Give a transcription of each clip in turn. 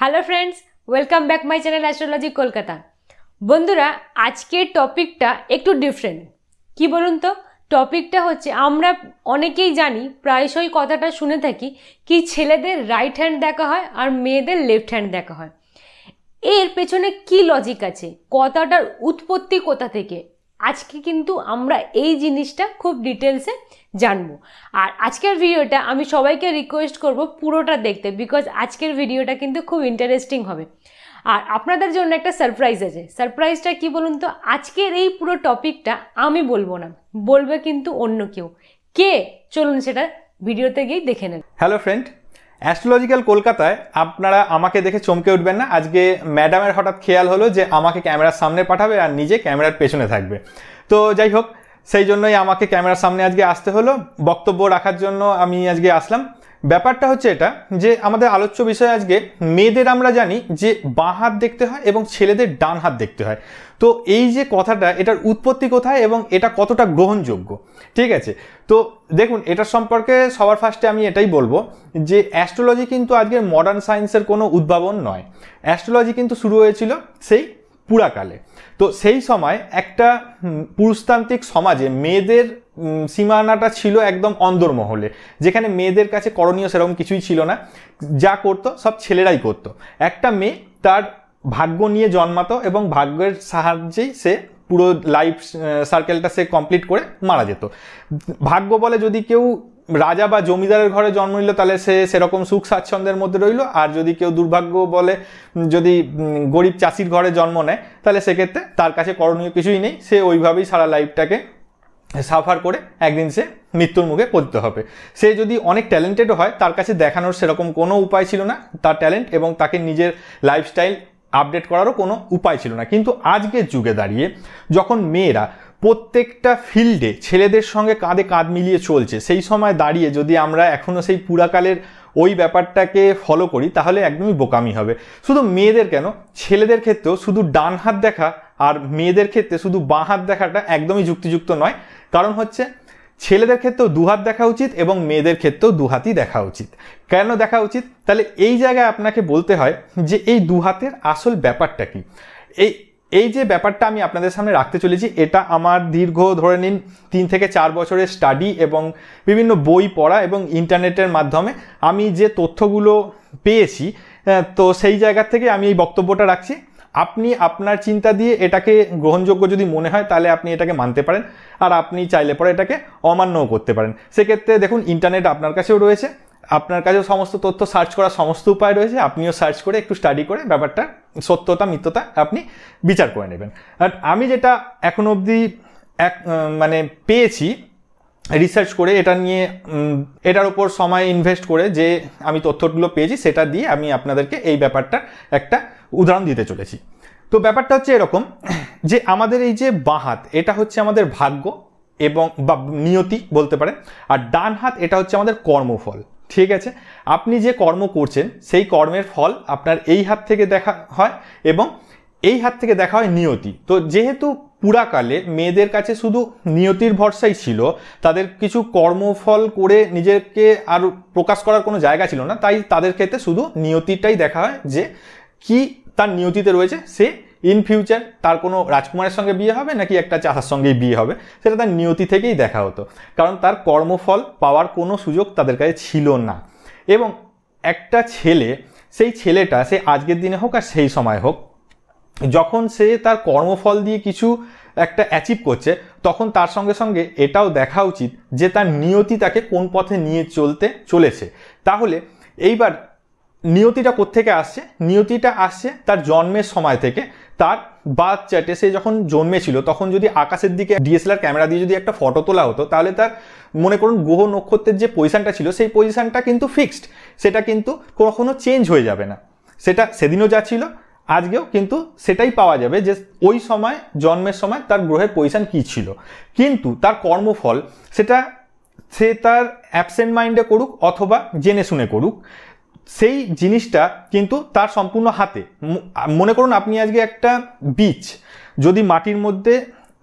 hello friends welcome back my channel astrology Kolkata বন্ধুরা আজকের টপিকটা একটু ডিফারেন্ট কি বলুন তো টপিকটা হচ্ছে আমরা অনেকেই জানি প্রায়শই কথাটা শুনে থাকি কি ছেলেদের রাইট হ্যান্ড দেখা হয় আর মেয়েদের লেফট হ্যান্ড দেখা হয় এর পেছনে কি লজিক আছে কথাটার উৎপত্তি কোথা থেকে আজকে কিন্তু আমরা এই জিনিসটা খুব ডিটেলসে জানবো আর আজকের ভিডিওটা আমি সবাইকে রিকোয়েস্ট করব পুরোটা দেখতে বিকজ আজকের ভিডিওটা কিন্তু খুব ইন্টারেস্টিং হবে আর আপনাদের জন্য একটা সারপ্রাইজ আছে সারপ্রাইজটা কি বলুন তো আজকের এই পুরো টপিকটা আমি বলবো না বলবে কিন্তু অন্য কেউ কে চলুন সেটা ভিডিওতে গিয়েই দেখে নেন হ্যালো ফ্রেন্ড অ্যাস্ট্রোলজিক্যাল কলকাতায় আপনারা আমাকে দেখে চমকে উঠবেন না আজকে ম্যাডামের হঠাৎ খেয়াল হলো যে আমাকে ক্যামেরার সামনে পাঠাবে আর নিজে ক্যামেরার পেছনে থাকবে তো যাই হোক সেই জন্যই আমাকে ক্যামেরার সামনে আজকে আসতে হলো বক্তব্য রাখার জন্য আমি আজকে আসলাম ব্যাপারটা হচ্ছে এটা যে আমাদের আলোচ্য বিষয় আজকে মেয়েদের আমরা জানি যে বাঁ হাত দেখতে হয় এবং ছেলেদের ডান হাত দেখতে হয় তো এই যে কথাটা এটার উৎপত্তি কোথায় এবং এটা কতটা গ্রহণযোগ্য ঠিক আছে তো দেখুন এটার সম্পর্কে সবার ফার্স্টে আমি এটাই বলবো যে অ্যাস্ট্রোলজি কিন্তু আজকে মডার্ন সায়েন্সের কোনো উদ্ভাবন নয় অ্যাস্ট্রোলজি কিন্তু শুরু হয়েছিল সেই পুরাকালে তো সেই সময় একটা পুরুষতান্ত্রিক সমাজে মেয়েদের সীমানাটা ছিল একদম অন্দরমহলে যেখানে মেয়েদের কাছে করণীয় সেরকম কিছুই ছিল না যা করতো সব ছেলেরাই করতো একটা মেয়ে তার ভাগ্য নিয়ে জন্মাতো এবং ভাগ্যের সাহায্যেই সে পুরো লাইফ সার্কেলটা সে কমপ্লিট করে মারা যেত ভাগ্য বলে যদি কেউ রাজা বা জমিদারের ঘরে জন্ম নিল তাহলে সে সেরকম সুখ স্বাচ্ছন্দ্যের মধ্যে রইল আর যদি কেউ দুর্ভাগ্য বলে যদি গরিব চাষির ঘরে জন্ম নেয় তাহলে সেক্ষেত্রে তার কাছে করণীয় কিছুই নেই সে ওইভাবেই সারা লাইফটাকে সাফার করে একদিন সে মৃত্যুর মুখে পড়তে হবে সে যদি অনেক ট্যালেন্টেডও হয় তার কাছে দেখানোর সেরকম কোনো উপায় ছিল না তার ট্যালেন্ট এবং তাকে নিজের লাইফস্টাইল আপডেট করারও কোনো উপায় ছিল না কিন্তু আজকের যুগে দাঁড়িয়ে যখন মেয়েরা প্রত্যেকটা ফিল্ডে ছেলেদের সঙ্গে কাঁধে কাঁধ মিলিয়ে চলছে সেই সময় দাঁড়িয়ে যদি আমরা এখনও সেই পুরাকালের ওই ব্যাপারটাকে ফলো করি তাহলে একদমই বোকামি হবে শুধু মেয়েদের কেন ছেলেদের ক্ষেত্রেও শুধু ডান হাত দেখা আর মেয়েদের ক্ষেত্রে শুধু বাঁ হাত দেখাটা একদমই যুক্তিযুক্ত নয় কারণ হচ্ছে ছেলেদের ক্ষেত্রেও দুহাত দেখা উচিত এবং মেয়েদের ক্ষেত্রেও দুহাতই দেখা উচিত কেন দেখা উচিত তাহলে এই জায়গায় আপনাকে বলতে হয় যে এই দুহাতের আসল ব্যাপারটা কি এই এই যে ব্যাপারটা আমি আপনাদের সামনে রাখতে চলেছি এটা আমার দীর্ঘ ধরে নিন তিন থেকে চার বছরের স্টাডি এবং বিভিন্ন বই পড়া এবং ইন্টারনেটের মাধ্যমে আমি যে তথ্যগুলো পেয়েছি তো সেই জায়গা থেকে আমি এই বক্তব্যটা রাখছি আপনি আপনার চিন্তা দিয়ে এটাকে গ্রহণযোগ্য যদি মনে হয় তাহলে আপনি এটাকে মানতে পারেন আর আপনি চাইলে পরে এটাকে অমান্যও করতে পারেন সেক্ষেত্রে দেখুন ইন্টারনেট আপনার কাছেও রয়েছে আপনার কাছেও সমস্ত তথ্য সার্চ করার সমস্ত উপায় রয়েছে আপনিও সার্চ করে একটু স্টাডি করে ব্যাপারটা সত্যতা মিথ্যতা আপনি বিচার করে নেবেন আর আমি যেটা এখন অবধি এক মানে পেয়েছি রিসার্চ করে এটা নিয়ে এটার উপর সময় ইনভেস্ট করে যে আমি তথ্যগুলো পেয়েছি সেটা দিয়ে আমি আপনাদেরকে এই ব্যাপারটা একটা উদাহরণ দিতে চলেছি তো ব্যাপারটা হচ্ছে এরকম যে আমাদের এই যে বাঁ হাত এটা হচ্ছে আমাদের ভাগ্য এবং বা নিয়তি বলতে পারেন আর ডান হাত এটা হচ্ছে আমাদের কর্মফল ঠিক আছে আপনি যে কর্ম করছেন সেই কর্মের ফল আপনার এই হাত থেকে দেখা হয় এবং এই হাত থেকে দেখা হয় নিয়তি তো যেহেতু পুরাকালে মেয়েদের কাছে শুধু নিয়তির ভরসাই ছিল তাদের কিছু কর্মফল করে নিজেকে আর প্রকাশ করার কোনো জায়গা ছিল না তাই তাদের ক্ষেত্রে শুধু নিয়তিটাই দেখা হয় যে কি তার নিয়তিতে রয়েছে সে ইন ফিউচার তার কোনো রাজকুমারের সঙ্গে বিয়ে হবে নাকি একটা চাষার সঙ্গেই বিয়ে হবে সেটা তার নিয়তি থেকেই দেখা হতো কারণ তার কর্মফল পাওয়ার কোনো সুযোগ তাদের কাছে ছিল না এবং একটা ছেলে সেই ছেলেটা সে আজকের দিনে হোক আর সেই সময় হোক যখন সে তার কর্মফল দিয়ে কিছু একটা অ্যাচিভ করছে তখন তার সঙ্গে সঙ্গে এটাও দেখা উচিত যে তার নিয়তি তাকে কোন পথে নিয়ে চলতে চলেছে তাহলে এইবার নিয়তিটা কোত্থেকে আসছে নিয়তিটা আসছে তার জন্মের সময় থেকে তার বাচ্চাটে সে যখন জন্মেছিল তখন যদি আকাশের দিকে ডিএসএলআর ক্যামেরা দিয়ে যদি একটা ফটো তোলা হতো তাহলে তার মনে করুন গ্রহ নক্ষত্রের যে পজিশানটা ছিল সেই পজিশানটা কিন্তু ফিক্সড সেটা কিন্তু কখনো চেঞ্জ হয়ে যাবে না সেটা সেদিনও যা ছিল আজকেও কিন্তু সেটাই পাওয়া যাবে যে ওই সময় জন্মের সময় তার গ্রহের পজিশান কী ছিল কিন্তু তার কর্মফল সেটা সে তার অ্যাবসেন্ট মাইন্ডে করুক অথবা জেনে শুনে করুক সেই জিনিসটা কিন্তু তার সম্পূর্ণ হাতে মনে করুন আপনি আজকে একটা বীজ যদি মাটির মধ্যে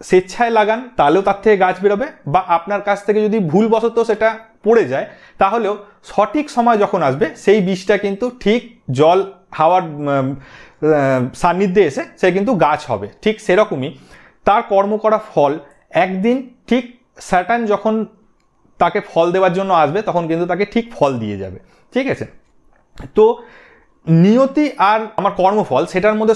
স্বেচ্ছায় লাগান তাহলেও তার থেকে গাছ বেরোবে বা আপনার কাছ থেকে যদি ভুলবশত সেটা পড়ে যায় তাহলেও সঠিক সময় যখন আসবে সেই বীজটা কিন্তু ঠিক জল হাওয়ার সান্নিধ্যে এসে সে কিন্তু গাছ হবে ঠিক সেরকমই তার কর্ম করা ফল একদিন ঠিক স্যাটার্ন যখন তাকে ফল দেওয়ার জন্য আসবে তখন কিন্তু তাকে ঠিক ফল দিয়ে যাবে ঠিক আছে তো নিয়তি আর আমার কর্মফল সেটার মধ্যে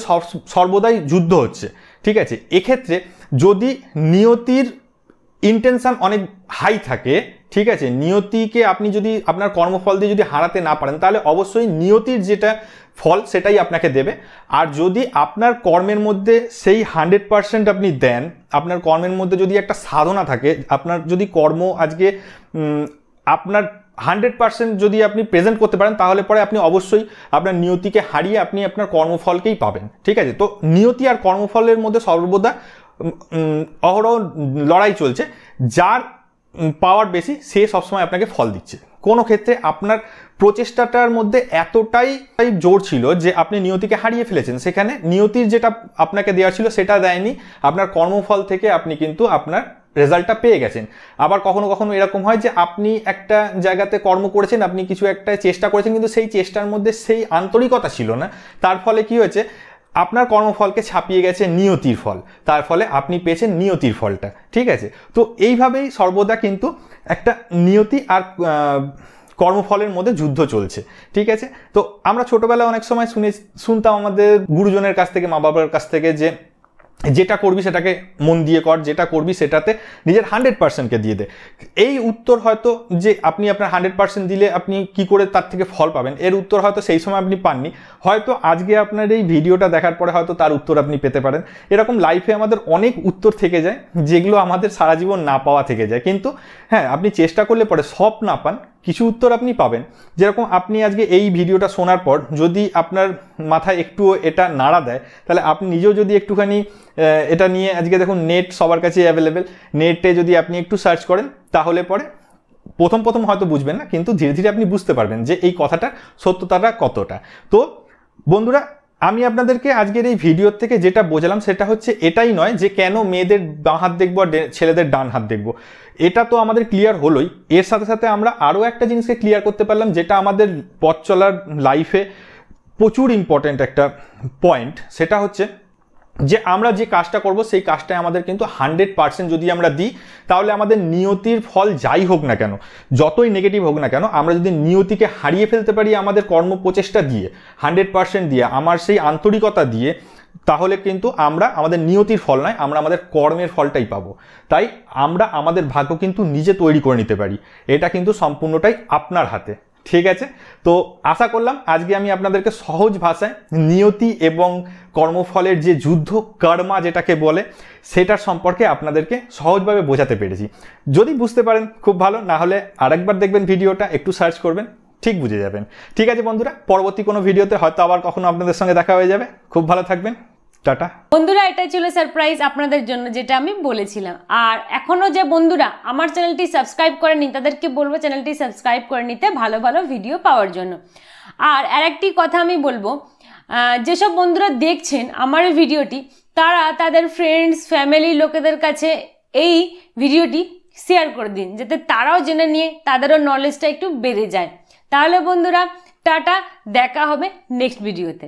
সর্বদাই যুদ্ধ হচ্ছে ঠিক আছে এক্ষেত্রে যদি নিয়তির ইন্টেনশান অনেক হাই থাকে ঠিক আছে নিয়তিকে আপনি যদি আপনার কর্মফল দিয়ে যদি হারাতে না পারেন তাহলে অবশ্যই নিয়তির যেটা ফল সেটাই আপনাকে দেবে আর যদি আপনার কর্মের মধ্যে সেই হান্ড্রেড পারসেন্ট আপনি দেন আপনার কর্মের মধ্যে যদি একটা সাধনা থাকে আপনার যদি কর্ম আজকে আপনার হান্ড্রেড পার্সেন্ট যদি আপনি প্রেজেন্ট করতে পারেন তাহলে পরে আপনি অবশ্যই আপনার নিয়তিকে হারিয়ে আপনি আপনার কর্মফলকেই পাবেন ঠিক আছে তো নিয়তি আর কর্মফলের মধ্যে সর্বদা অহরহ লড়াই চলছে যার পাওয়ার বেশি সে সবসময় আপনাকে ফল দিচ্ছে কোনো ক্ষেত্রে আপনার প্রচেষ্টাটার মধ্যে এতটাই জোর ছিল যে আপনি নিয়তিকে হারিয়ে ফেলেছেন সেখানে নিয়তির যেটা আপনাকে দেওয়া ছিল সেটা দেয়নি আপনার কর্মফল থেকে আপনি কিন্তু আপনার রেজাল্টটা পেয়ে গেছেন আবার কখনো কখনো এরকম হয় যে আপনি একটা জায়গাতে কর্ম করেছেন আপনি কিছু একটা চেষ্টা করেছেন কিন্তু সেই চেষ্টার মধ্যে সেই আন্তরিকতা ছিল না তার ফলে কি হয়েছে আপনার কর্মফলকে ছাপিয়ে গেছে নিয়তির ফল তার ফলে আপনি পেয়েছেন নিয়তির ফলটা ঠিক আছে তো এইভাবেই সর্বদা কিন্তু একটা নিয়তি আর কর্মফলের মধ্যে যুদ্ধ চলছে ঠিক আছে তো আমরা ছোটোবেলায় অনেক সময় শুনে শুনতাম আমাদের গুরুজনের কাছ থেকে মা বাবার কাছ থেকে যে যেটা করবি সেটাকে মন দিয়ে কর যেটা করবি সেটাতে নিজের হান্ড্রেড পার্সেন্টকে দিয়ে দে এই উত্তর হয়তো যে আপনি আপনার হান্ড্রেড পার্সেন্ট দিলে আপনি কি করে তার থেকে ফল পাবেন এর উত্তর হয়তো সেই সময় আপনি পাননি হয়তো আজকে আপনার এই ভিডিওটা দেখার পরে হয়তো তার উত্তর আপনি পেতে পারেন এরকম লাইফে আমাদের অনেক উত্তর থেকে যায় যেগুলো আমাদের সারা জীবন না পাওয়া থেকে যায় কিন্তু হ্যাঁ আপনি চেষ্টা করলে পরে সব না পান কিছু উত্তর আপনি পাবেন যেরকম আপনি আজকে এই ভিডিওটা শোনার পর যদি আপনার মাথায় একটুও এটা নাড়া দেয় তাহলে আপনি নিজেও যদি একটুখানি এটা নিয়ে আজকে দেখুন নেট সবার কাছে অ্যাভেলেবেল নেটে যদি আপনি একটু সার্চ করেন তাহলে পরে প্রথম প্রথম হয়তো বুঝবেন না কিন্তু ধীরে ধীরে আপনি বুঝতে পারবেন যে এই কথাটা সত্যতাটা কতটা তো বন্ধুরা আমি আপনাদেরকে আজকের এই ভিডিওর থেকে যেটা বোঝালাম সেটা হচ্ছে এটাই নয় যে কেন মেয়েদের বাঁ হাত দেখবো আর ছেলেদের ডান হাত দেখবো এটা তো আমাদের ক্লিয়ার হলোই এর সাথে সাথে আমরা আরও একটা জিনিসকে ক্লিয়ার করতে পারলাম যেটা আমাদের পথ চলার লাইফে প্রচুর ইম্পর্ট্যান্ট একটা পয়েন্ট সেটা হচ্ছে যে আমরা যে কাজটা করব সেই কাজটায় আমাদের কিন্তু হান্ড্রেড পার্সেন্ট যদি আমরা দিই তাহলে আমাদের নিয়তির ফল যাই হোক না কেন যতই নেগেটিভ হোক না কেন আমরা যদি নিয়তিকে হারিয়ে ফেলতে পারি আমাদের কর্ম প্রচেষ্টা দিয়ে হান্ড্রেড পার্সেন্ট দিয়ে আমার সেই আন্তরিকতা দিয়ে তাহলে কিন্তু আমরা আমাদের নিয়তির ফল নয় আমরা আমাদের কর্মের ফলটাই পাবো তাই আমরা আমাদের ভাগ্য কিন্তু নিজে তৈরি করে নিতে পারি এটা কিন্তু সম্পূর্ণটাই আপনার হাতে ঠিক আছে তো আশা করলাম আজকে আমি আপনাদেরকে সহজ ভাষায় নিয়তি এবং কর্মফলের যে যুদ্ধ কর্মা যেটাকে বলে সেটার সম্পর্কে আপনাদেরকে সহজভাবে বোঝাতে পেরেছি যদি বুঝতে পারেন খুব ভালো না হলে আরেকবার দেখবেন ভিডিওটা একটু সার্চ করবেন ঠিক বুঝে যাবেন ঠিক আছে বন্ধুরা পরবর্তী কোনো ভিডিওতে হয়তো আবার কখনো আপনাদের সঙ্গে দেখা হয়ে যাবে খুব ভালো থাকবেন টাটা বন্ধুরা এটা ছিল সারপ্রাইজ আপনাদের জন্য যেটা আমি বলেছিলাম আর এখনও যে বন্ধুরা আমার চ্যানেলটি সাবস্ক্রাইব করেনি তাদেরকে বলবো চ্যানেলটি সাবস্ক্রাইব করে নিতে ভালো ভালো ভিডিও পাওয়ার জন্য আর আরেকটি কথা আমি বলবো যেসব বন্ধুরা দেখছেন আমার ভিডিওটি তারা তাদের ফ্রেন্ডস ফ্যামিলি লোকেদের কাছে এই ভিডিওটি শেয়ার করে দিন যাতে তারাও জেনে নিয়ে তাদেরও নলেজটা একটু বেড়ে যায় তাহলে বন্ধুরা টাটা দেখা হবে নেক্সট ভিডিওতে